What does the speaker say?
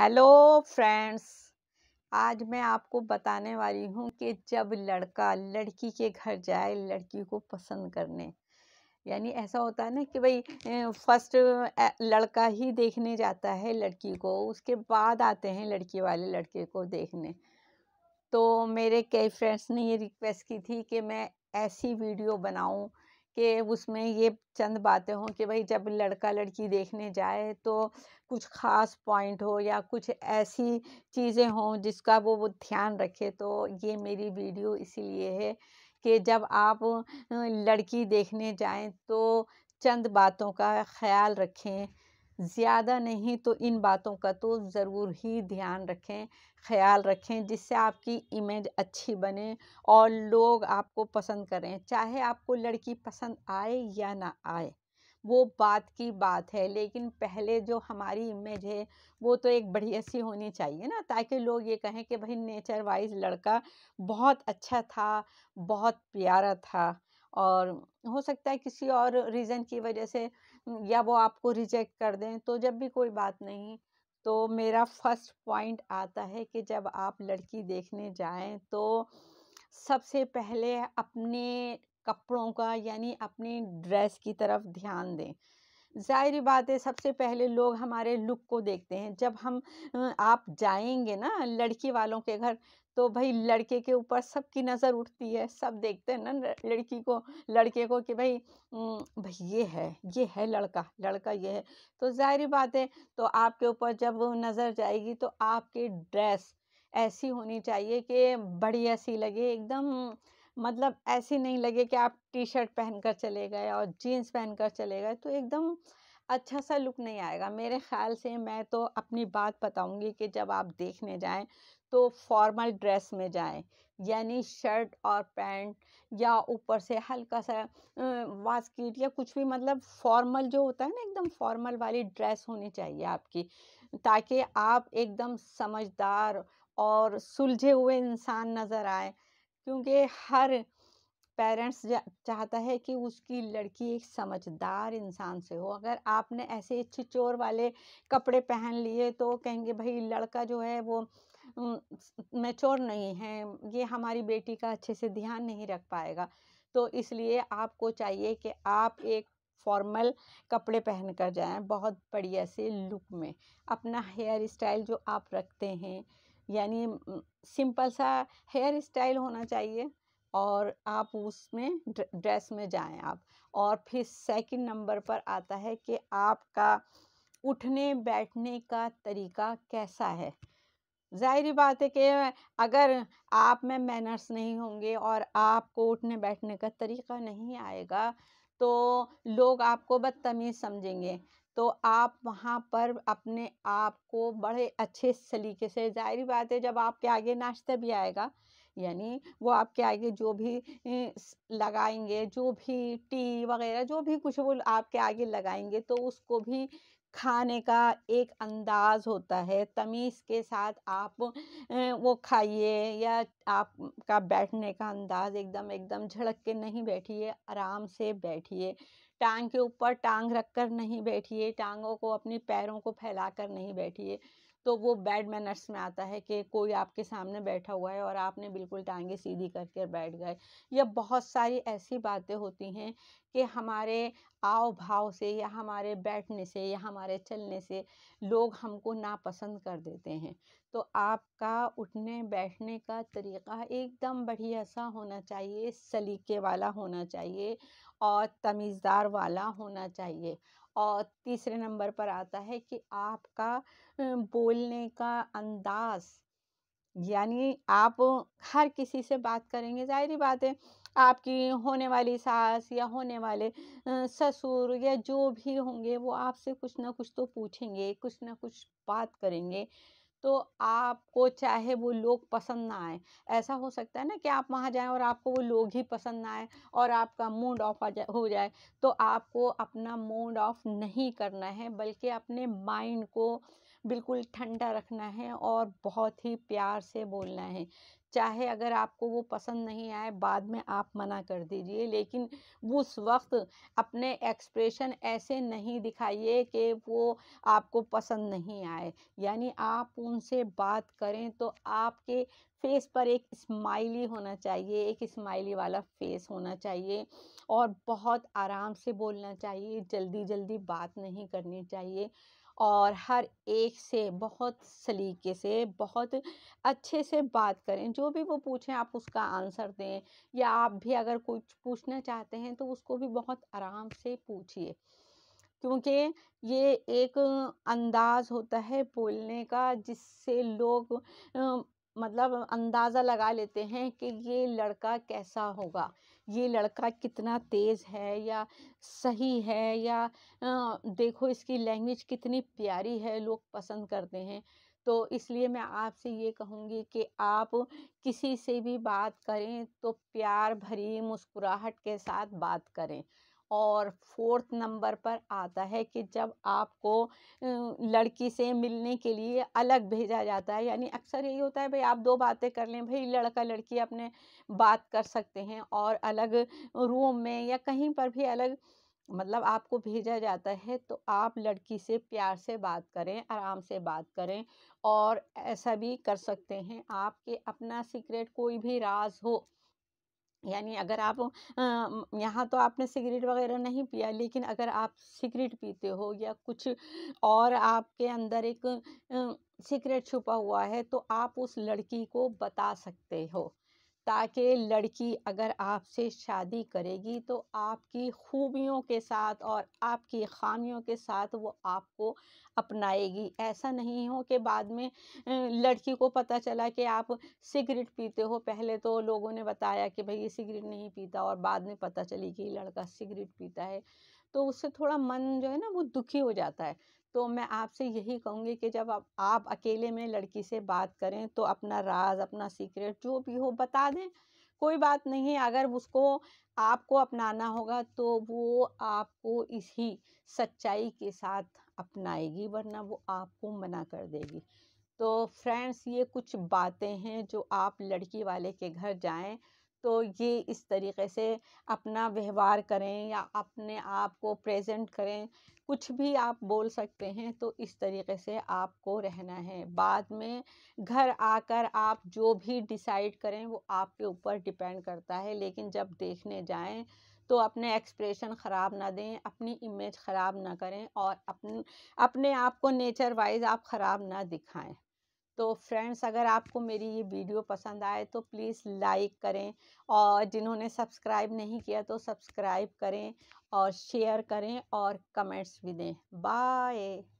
hello friends आज मैं आपको बताने वाली हूँ कि जब लड़का लड़की के घर जाए लड़की को पसंद करने यानी ऐसा होता है ना कि भाई फर्स्ट लड़का ही देखने जाता है लड़की को उसके बाद आते हैं लड़की वाले लड़के को देखने तो मेरे कई फ्रेंड्स ने ये रिक्वेस्ट की थी कि मैं ऐसी वीडियो बनाऊं कि उसमें ये चंद बातें हों कि भाई जब लड़का लड़की देखने जाए तो कुछ ख़ास पॉइंट हो या कुछ ऐसी चीज़ें हों जिसका वो वो ध्यान रखे तो ये मेरी वीडियो इसीलिए है कि जब आप लड़की देखने जाएं तो चंद बातों का ख्याल रखें ज़्यादा नहीं तो इन बातों का तो ज़रूर ही ध्यान रखें ख्याल रखें जिससे आपकी इमेज अच्छी बने और लोग आपको पसंद करें चाहे आपको लड़की पसंद आए या ना आए वो बात की बात है लेकिन पहले जो हमारी इमेज है वो तो एक बढ़िया सी होनी चाहिए ना ताकि लोग ये कहें कि भाई नेचर वाइज लड़का बहुत अच्छा था बहुत प्यारा था और हो सकता है किसी और रीज़न की वजह से या वो आपको रिजेक्ट कर दें तो जब भी कोई बात नहीं तो मेरा फर्स्ट पॉइंट आता है कि जब आप लड़की देखने जाएं तो सबसे पहले अपने कपड़ों का यानी अपने ड्रेस की तरफ ध्यान दें ज़ाहिर बात है सबसे पहले लोग हमारे लुक को देखते हैं जब हम आप जाएंगे ना लड़की वालों के घर तो भाई लड़के के ऊपर सबकी नज़र उठती है सब देखते हैं ना लड़की को लड़के को कि भाई भाई ये है ये है लड़का लड़का ये है तो जाहिर बात है तो आपके ऊपर जब नज़र जाएगी तो आपकी ड्रेस ऐसी होनी चाहिए कि बढ़िया सी लगे एकदम मतलब ऐसी नहीं लगे कि आप टी शर्ट पहन कर चले गए और जीन्स पहन कर चले गए तो एकदम अच्छा सा लुक नहीं आएगा मेरे ख्याल से मैं तो अपनी बात बताऊंगी कि जब आप देखने जाएं तो फॉर्मल ड्रेस में जाएं यानी शर्ट और पैंट या ऊपर से हल्का सा वास्किट या कुछ भी मतलब फॉर्मल जो होता है ना एकदम फॉर्मल वाली ड्रेस होनी चाहिए आपकी ताकि आप एकदम समझदार और सुलझे हुए इंसान नज़र आए क्योंकि हर पेरेंट्स चाहता है कि उसकी लड़की एक समझदार इंसान से हो अगर आपने ऐसे छिचोर वाले कपड़े पहन लिए तो कहेंगे भाई लड़का जो है वो मेचोर नहीं है ये हमारी बेटी का अच्छे से ध्यान नहीं रख पाएगा तो इसलिए आपको चाहिए कि आप एक फॉर्मल कपड़े पहन कर जाएँ बहुत बढ़िया से लुक में अपना हेयर स्टाइल जो आप रखते हैं यानी सिंपल सा हेयर स्टाइल होना चाहिए और आप उसमें ड्रेस में जाएं आप और फिर सेकंड नंबर पर आता है कि आपका उठने बैठने का तरीका कैसा है जाहिर बात है कि अगर आप में मैनर्स नहीं होंगे और आपको उठने बैठने का तरीका नहीं आएगा तो लोग आपको बदतमीज़ समझेंगे तो आप वहाँ पर अपने आप को बड़े अच्छे सलीके से जाहिर बात है जब आपके आगे नाश्ता भी आएगा यानी वो आपके आगे जो भी लगाएंगे जो भी टी वगैरह जो भी कुछ वो आपके आगे लगाएंगे तो उसको भी खाने का एक अंदाज होता है तमीज़ के साथ आप वो खाइए या आपका बैठने का अंदाज एकदम एकदम झड़क के नहीं बैठिए आराम से बैठिए टांग के ऊपर टांग रख कर नहीं बैठिए टांगों को अपने पैरों को फैला कर नहीं बैठिए तो वो बैड मैनर्स में आता है कि कोई आपके सामने बैठा हुआ है और आपने बिल्कुल टांगे सीधी करके बैठ गए या बहुत सारी ऐसी बातें होती हैं कि हमारे आव भाव से या हमारे बैठने से या हमारे चलने से लोग हमको नापसंद कर देते हैं तो आपका उठने बैठने का तरीक़ा एकदम बढ़िया सा होना चाहिए सलीके वाला होना चाहिए और तमीज़दार वाला होना चाहिए और तीसरे नंबर पर आता है कि आपका बोलने का अंदाज़ यानी आप हर किसी से बात करेंगे जाहिर बात है आपकी होने वाली सास या होने वाले ससुर या जो भी होंगे वो आपसे कुछ ना कुछ तो पूछेंगे कुछ ना कुछ बात करेंगे तो आपको चाहे वो लोग पसंद ना आए ऐसा हो सकता है ना कि आप वहाँ जाएं और आपको वो लोग ही पसंद ना आए और आपका मूड ऑफ हो जाए तो आपको अपना मूड ऑफ नहीं करना है बल्कि अपने माइंड को बिल्कुल ठंडा रखना है और बहुत ही प्यार से बोलना है चाहे अगर आपको वो पसंद नहीं आए बाद में आप मना कर दीजिए लेकिन उस वक्त अपने एक्सप्रेशन ऐसे नहीं दिखाइए कि वो आपको पसंद नहीं आए यानी आप उनसे बात करें तो आपके फेस पर एक स्माइली होना चाहिए एक स्माइली वाला फेस होना चाहिए और बहुत आराम से बोलना चाहिए जल्दी जल्दी बात नहीं करनी चाहिए और हर एक से बहुत सलीके से बहुत अच्छे से बात करें जो भी वो पूछें आप उसका आंसर दें या आप भी अगर कुछ पूछना चाहते हैं तो उसको भी बहुत आराम से पूछिए क्योंकि ये एक अंदाज़ होता है बोलने का जिससे लोग मतलब अंदाज़ा लगा लेते हैं कि ये लड़का कैसा होगा ये लड़का कितना तेज़ है या सही है या देखो इसकी लैंग्वेज कितनी प्यारी है लोग पसंद करते हैं तो इसलिए मैं आपसे ये कहूँगी कि आप किसी से भी बात करें तो प्यार भरी मुस्कुराहट के साथ बात करें और फोर्थ नंबर पर आता है कि जब आपको लड़की से मिलने के लिए अलग भेजा जाता है यानी अक्सर यही होता है भाई आप दो बातें कर लें भाई लड़का लड़की अपने बात कर सकते हैं और अलग रूम में या कहीं पर भी अलग मतलब आपको भेजा जाता है तो आप लड़की से प्यार से बात करें आराम से बात करें और ऐसा भी कर सकते हैं आपके अपना सीक्रेट कोई भी राज हो यानी अगर आप यहाँ तो आपने सिगरेट वगैरह नहीं पिया लेकिन अगर आप सिगरेट पीते हो या कुछ और आपके अंदर एक सीक्रेट छुपा हुआ है तो आप उस लड़की को बता सकते हो ताकि लड़की अगर आपसे शादी करेगी तो आपकी खूबियों के साथ और आपकी खामियों के साथ वो आपको अपनाएगी ऐसा नहीं हो कि बाद में लड़की को पता चला कि आप सिगरेट पीते हो पहले तो लोगों ने बताया कि भाई ये सिगरेट नहीं पीता और बाद में पता चली कि लड़का सिगरेट पीता है तो उससे थोड़ा मन जो है ना वो दुखी हो जाता है तो मैं आपसे यही कहूँगी कि जब आप आप अकेले में लड़की से बात करें तो अपना राज अपना सीक्रेट जो भी हो बता दें कोई बात नहीं है अगर उसको आपको अपनाना होगा तो वो आपको इसी सच्चाई के साथ अपनाएगी वरना वो आपको मना कर देगी तो फ्रेंड्स ये कुछ बातें हैं जो आप लड़की वाले के घर जाएं तो ये इस तरीके से अपना व्यवहार करें या अपने आप को प्रेजेंट करें कुछ भी आप बोल सकते हैं तो इस तरीके से आपको रहना है बाद में घर आकर आप जो भी डिसाइड करें वो आपके ऊपर डिपेंड करता है लेकिन जब देखने जाएं तो अपने एक्सप्रेशन ख़राब ना दें अपनी इमेज ख़राब ना करें और अपन अपने आप को नेचर वाइज आप ख़राब ना दिखाएं तो फ्रेंड्स अगर आपको मेरी ये वीडियो पसंद आए तो प्लीज़ लाइक करें और जिन्होंने सब्सक्राइब नहीं किया तो सब्सक्राइब करें और शेयर करें और कमेंट्स भी दें बाय